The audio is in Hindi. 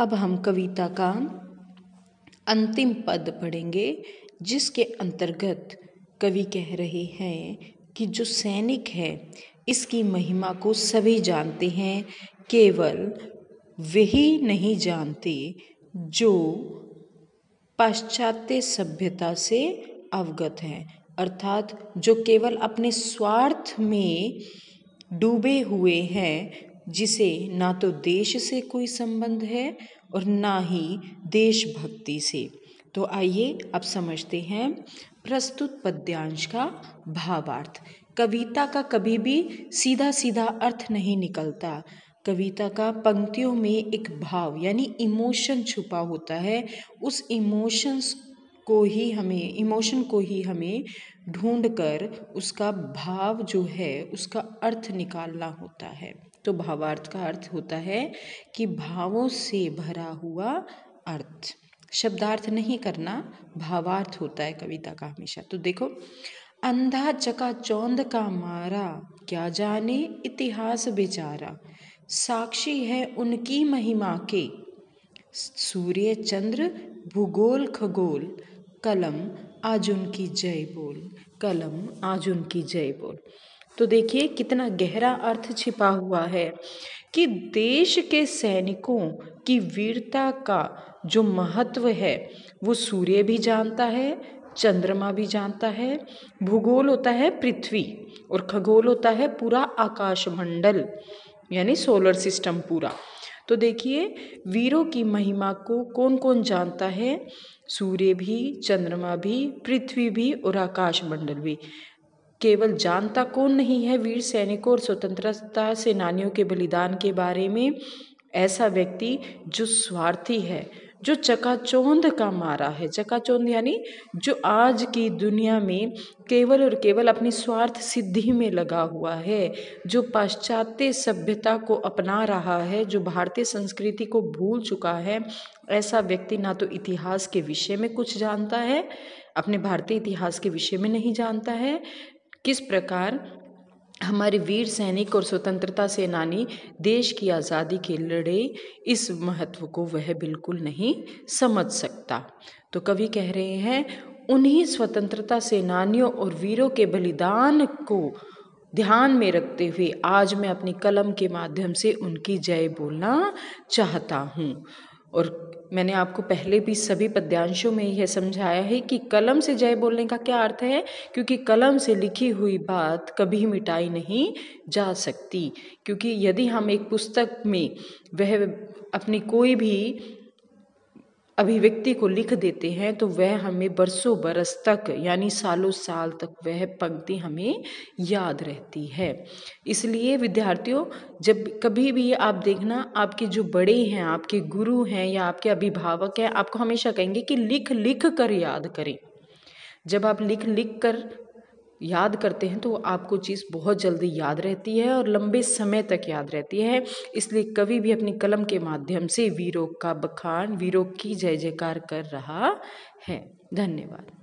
अब हम कविता का अंतिम पद पढ़ेंगे जिसके अंतर्गत कवि कह रहे हैं कि जो सैनिक है इसकी महिमा को सभी जानते हैं केवल वही नहीं जानते जो पाश्चात्य सभ्यता से अवगत हैं अर्थात जो केवल अपने स्वार्थ में डूबे हुए हैं जिसे ना तो देश से कोई संबंध है और ना ही देशभक्ति से तो आइए अब समझते हैं प्रस्तुत पद्यांश का भावार्थ कविता का कभी भी सीधा सीधा अर्थ नहीं निकलता कविता का पंक्तियों में एक भाव यानी इमोशन छुपा होता है उस इमोशंस को ही हमें इमोशन को ही हमें ढूंढकर कर उसका भाव जो है उसका अर्थ निकालना होता है तो भावार्थ का अर्थ होता है कि भावों से भरा हुआ अर्थ शब्दार्थ नहीं करना भावार्थ होता है कविता का हमेशा तो देखो अंधा चका चौंद का मारा क्या जाने इतिहास बेचारा साक्षी है उनकी महिमा के सूर्य चंद्र भूगोल खगोल कलम आज उनकी जय बोल कलम आज उनकी जय बोल तो देखिए कितना गहरा अर्थ छिपा हुआ है कि देश के सैनिकों की वीरता का जो महत्व है वो सूर्य भी जानता है चंद्रमा भी जानता है भूगोल होता है पृथ्वी और खगोल होता है पूरा आकाशमंडल यानी सोलर सिस्टम पूरा तो देखिए वीरों की महिमा को कौन कौन जानता है सूर्य भी चंद्रमा भी पृथ्वी भी और आकाशमंडल भी केवल जानता कौन नहीं है वीर सैनिकों और स्वतंत्रता सेनानियों के बलिदान के बारे में ऐसा व्यक्ति जो स्वार्थी है जो चकाचौंध का मारा है चकाचौंध यानी जो आज की दुनिया में केवल और केवल अपनी स्वार्थ सिद्धि में लगा हुआ है जो पाश्चात्य सभ्यता को अपना रहा है जो भारतीय संस्कृति को भूल चुका है ऐसा व्यक्ति ना तो इतिहास के विषय में कुछ जानता है अपने भारतीय इतिहास के विषय में नहीं जानता है किस प्रकार हमारे वीर सैनिक और स्वतंत्रता सेनानी देश की आज़ादी के लड़े इस महत्व को वह बिल्कुल नहीं समझ सकता तो कवि कह रहे हैं उन्हीं स्वतंत्रता सेनानियों और वीरों के बलिदान को ध्यान में रखते हुए आज मैं अपनी कलम के माध्यम से उनकी जय बोलना चाहता हूँ और मैंने आपको पहले भी सभी पद्यांशों में यह समझाया है कि कलम से जय बोलने का क्या अर्थ है क्योंकि कलम से लिखी हुई बात कभी मिटाई नहीं जा सकती क्योंकि यदि हम एक पुस्तक में वह अपनी कोई भी अभिव्यक्ति को लिख देते हैं तो वह हमें बरसों बरस तक यानी सालों साल तक वह पंक्ति हमें याद रहती है इसलिए विद्यार्थियों जब कभी भी आप देखना आपके जो बड़े हैं आपके गुरु हैं या आपके अभिभावक हैं आपको हमेशा कहेंगे कि लिख लिख कर याद करें जब आप लिख लिख कर याद करते हैं तो आपको चीज़ बहुत जल्दी याद रहती है और लंबे समय तक याद रहती है इसलिए कवि भी अपनी कलम के माध्यम से वीरों का बखान वीरों की जय जयकार कर रहा है धन्यवाद